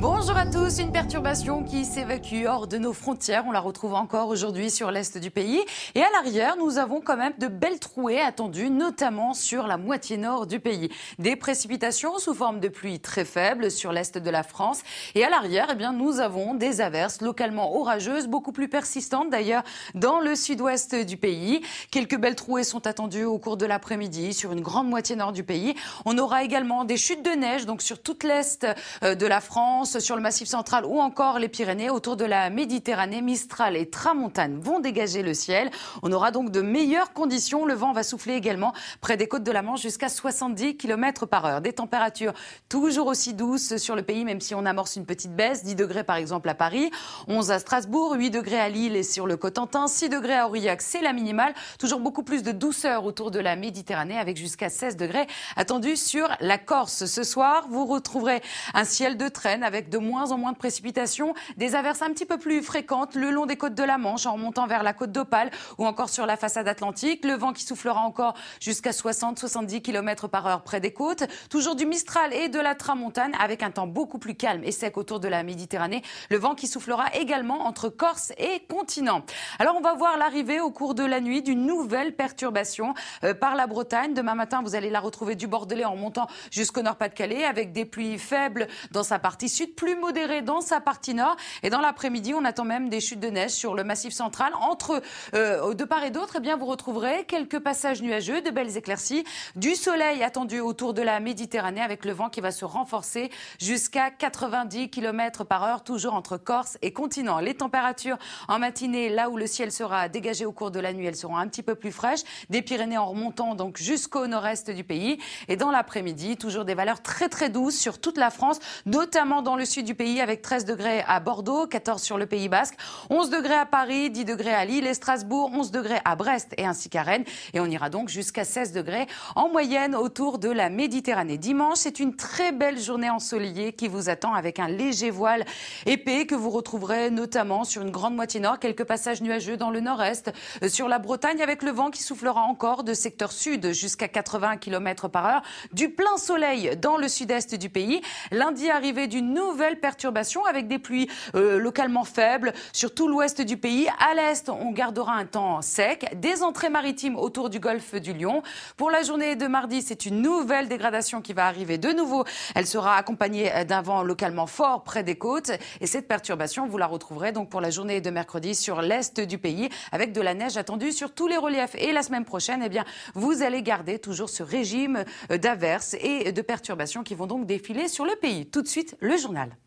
Bonjour à tous. Une perturbation qui s'évacue hors de nos frontières. On la retrouve encore aujourd'hui sur l'est du pays. Et à l'arrière, nous avons quand même de belles trouées attendues, notamment sur la moitié nord du pays. Des précipitations sous forme de pluie très faible sur l'est de la France. Et à l'arrière, eh bien, nous avons des averses localement orageuses, beaucoup plus persistantes d'ailleurs dans le sud-ouest du pays. Quelques belles trouées sont attendues au cours de l'après-midi sur une grande moitié nord du pays. On aura également des chutes de neige, donc sur toute l'est euh, de la France sur le Massif central ou encore les Pyrénées, autour de la Méditerranée, Mistral et Tramontane vont dégager le ciel. On aura donc de meilleures conditions. Le vent va souffler également près des côtes de la Manche jusqu'à 70 km par heure. Des températures toujours aussi douces sur le pays, même si on amorce une petite baisse. 10 degrés par exemple à Paris, 11 à Strasbourg, 8 degrés à Lille et sur le Cotentin, 6 degrés à Aurillac, c'est la minimale. Toujours beaucoup plus de douceur autour de la Méditerranée avec jusqu'à 16 degrés attendus sur la Corse. Ce soir, vous retrouverez un ciel de traîne avec avec de moins en moins de précipitations, des averses un petit peu plus fréquentes le long des côtes de la Manche en montant vers la côte d'Opale ou encore sur la façade atlantique. Le vent qui soufflera encore jusqu'à 60-70 km par heure près des côtes. Toujours du Mistral et de la Tramontane avec un temps beaucoup plus calme et sec autour de la Méditerranée. Le vent qui soufflera également entre Corse et continent. Alors on va voir l'arrivée au cours de la nuit d'une nouvelle perturbation euh, par la Bretagne. Demain matin, vous allez la retrouver du Bordelais en montant jusqu'au Nord-Pas-de-Calais avec des pluies faibles dans sa partie sud plus modéré dans sa partie nord. Et dans l'après-midi, on attend même des chutes de neige sur le massif central. Entre euh, de part et d'autre, eh bien, vous retrouverez quelques passages nuageux, de belles éclaircies, du soleil attendu autour de la Méditerranée avec le vent qui va se renforcer jusqu'à 90 km par heure, toujours entre Corse et continent. Les températures en matinée, là où le ciel sera dégagé au cours de la nuit, elles seront un petit peu plus fraîches. Des Pyrénées en remontant donc jusqu'au nord-est du pays. Et dans l'après-midi, toujours des valeurs très très douces sur toute la France, notamment dans le sud du pays avec 13 degrés à Bordeaux, 14 sur le Pays Basque, 11 degrés à Paris, 10 degrés à Lille et Strasbourg, 11 degrés à Brest et ainsi qu'à Rennes. Et on ira donc jusqu'à 16 degrés en moyenne autour de la Méditerranée. Dimanche, c'est une très belle journée ensoleillée qui vous attend avec un léger voile épais que vous retrouverez notamment sur une grande moitié nord, quelques passages nuageux dans le nord-est, euh, sur la Bretagne avec le vent qui soufflera encore de secteur sud jusqu'à 80 km par heure, du plein soleil dans le sud-est du pays. Lundi, arrivée d'une nouvelle Nouvelle perturbation avec des pluies euh, localement faibles sur tout l'ouest du pays. À l'est, on gardera un temps sec. Des entrées maritimes autour du golfe du Lion. Pour la journée de mardi, c'est une nouvelle dégradation qui va arriver de nouveau. Elle sera accompagnée euh, d'un vent localement fort près des côtes. Et cette perturbation, vous la retrouverez donc pour la journée de mercredi sur l'est du pays avec de la neige attendue sur tous les reliefs. Et la semaine prochaine, eh bien, vous allez garder toujours ce régime euh, d'averses et de perturbations qui vont donc défiler sur le pays. Tout de suite, le jour journal.